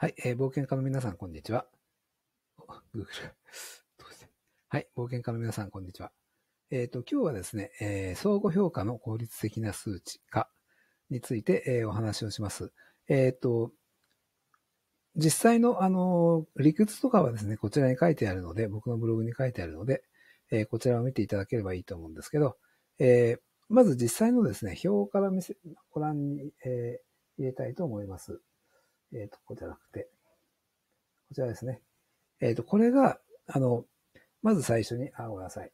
はい、えー、冒険家の皆さん、こんにちは。g o グ g はい、冒険家の皆さん、こんにちは。えっ、ー、と、今日はですね、えー、相互評価の効率的な数値化について、えー、お話をします。えっ、ー、と、実際の、あの、理屈とかはですね、こちらに書いてあるので、僕のブログに書いてあるので、えー、こちらを見ていただければいいと思うんですけど、えー、まず実際のですね、表から見せ、ご覧に、えー、入れたいと思います。えっ、と、ここじゃなくて、こちらですね。えっ、と、これが、あの、まず最初に、あ、ごめんなさい。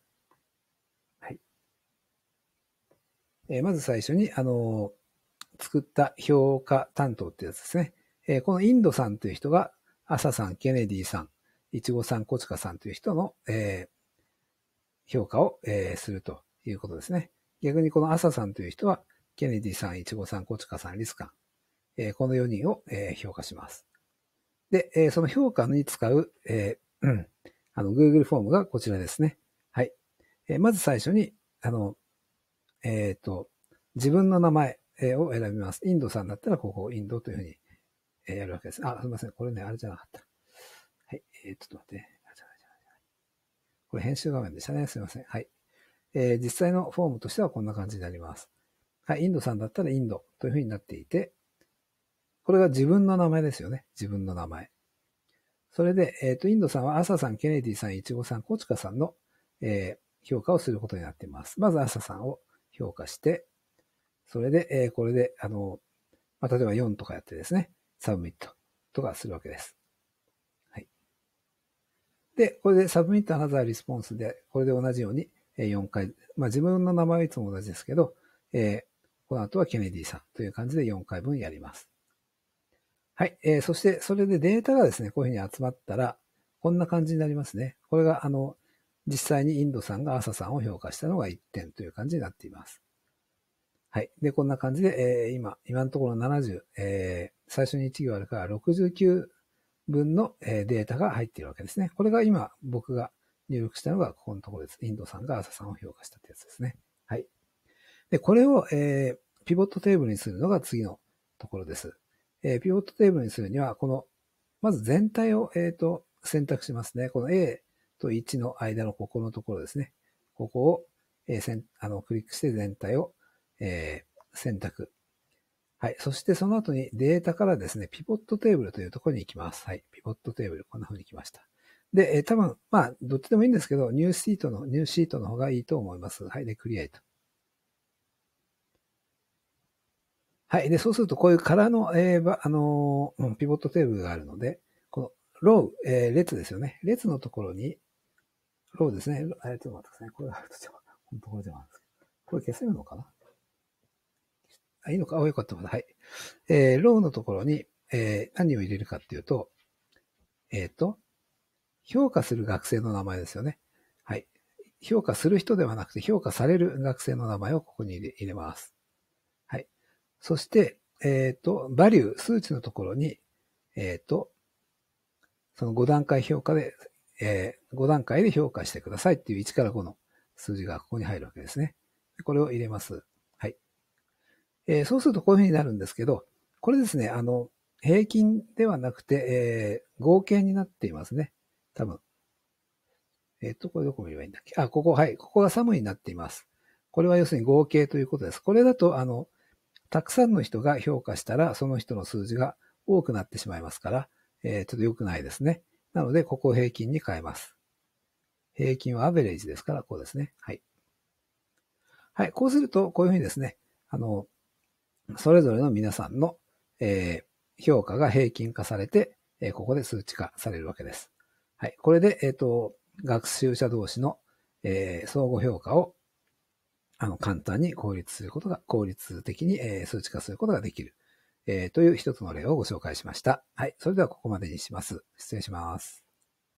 はい。えー、まず最初に、あの、作った評価担当ってやつですね。えー、このインドさんという人が、アサさん、ケネディさん、イチゴさん、コチカさんという人の、えー、評価を、えー、するということですね。逆にこのアサさんという人は、ケネディさん、イチゴさん、コチカさん、リスカンえー、この4人を、えー、評価します。で、えー、その評価に使う、えー、うん、あの、Google フォームがこちらですね。はい。えー、まず最初に、あの、えっ、ー、と、自分の名前を選びます。インドさんだったら、ここインドというふうにえやるわけです。あ、すいません。これね、あれじゃなかった。はい。えー、ちょっと待って。これ編集画面でしたね。すいません。はい。えー、実際のフォームとしてはこんな感じになります。はい。インドさんだったらインドというふうになっていて、これが自分の名前ですよね。自分の名前。それで、えっ、ー、と、インドさんは朝さん、ケネディさん、イチゴさん、コチカさんの、えー、評価をすることになっています。まず朝さんを評価して、それで、えー、これで、あの、まあ、例えば4とかやってですね、サブミットとかするわけです。はい。で、これでサブミットアナザーリスポンスで、これで同じように4回、まあ、自分の名前はいつも同じですけど、えー、この後はケネディさんという感じで4回分やります。はい。えー、そして、それでデータがですね、こういうふうに集まったら、こんな感じになりますね。これが、あの、実際にインドさんが朝さんを評価したのが1点という感じになっています。はい。で、こんな感じで、えー、今、今のところ70、えー、最初に1行あるから69分の、えー、データが入っているわけですね。これが今、僕が入力したのがここのところです。インドさんが朝さんを評価したってやつですね。はい。で、これを、えー、ピボットテーブルにするのが次のところです。えー、ピボットテーブルにするには、この、まず全体を、えっ、ー、と、選択しますね。この A と1の間のここのところですね。ここを、えー、せんあのクリックして全体を、えー、選択。はい。そしてその後にデータからですね、ピボットテーブルというところに行きます。はい。ピボットテーブル、こんな風に来ました。で、えー、多分、まあ、どっちでもいいんですけど、ニューシートの、ニューシートの方がいいと思います。はい。で、クリエイト。はい。で、そうすると、こういう空の、えー、あのー、ピボットテーブルがあるので、この、ロー、えー、列ですよね。列のところに、ローですね。えれ、ちょっと待ってください。これちょっと、本これでもあるんですけど。これ消せるのかなあ、いいのかあ、よかった。はい。えー、ローのところに、えー、何を入れるかっていうと、えっ、ー、と、評価する学生の名前ですよね。はい。評価する人ではなくて、評価される学生の名前をここに入れ入れます。そして、えっ、ー、と、バリュー、数値のところに、えっ、ー、と、その5段階評価で、えー、5段階で評価してくださいっていう1から5の数字がここに入るわけですね。これを入れます。はい。えー、そうするとこういうふうになるんですけど、これですね、あの、平均ではなくて、えー、合計になっていますね。多分。えっ、ー、と、これどこ見ればいいんだっけあ、ここ、はい。ここが寒ムになっています。これは要するに合計ということです。これだと、あの、たくさんの人が評価したら、その人の数字が多くなってしまいますから、えー、ちょっと良くないですね。なので、ここを平均に変えます。平均はアベレージですから、こうですね。はい。はい。こうすると、こういうふうにですね、あの、それぞれの皆さんの、えー、評価が平均化されて、えー、ここで数値化されるわけです。はい。これで、えっ、ー、と、学習者同士の、えー、相互評価をあの、簡単に効率することが、効率的に、えー、数値化することができる、えー、という一つの例をご紹介しました。はい。それではここまでにします。失礼します。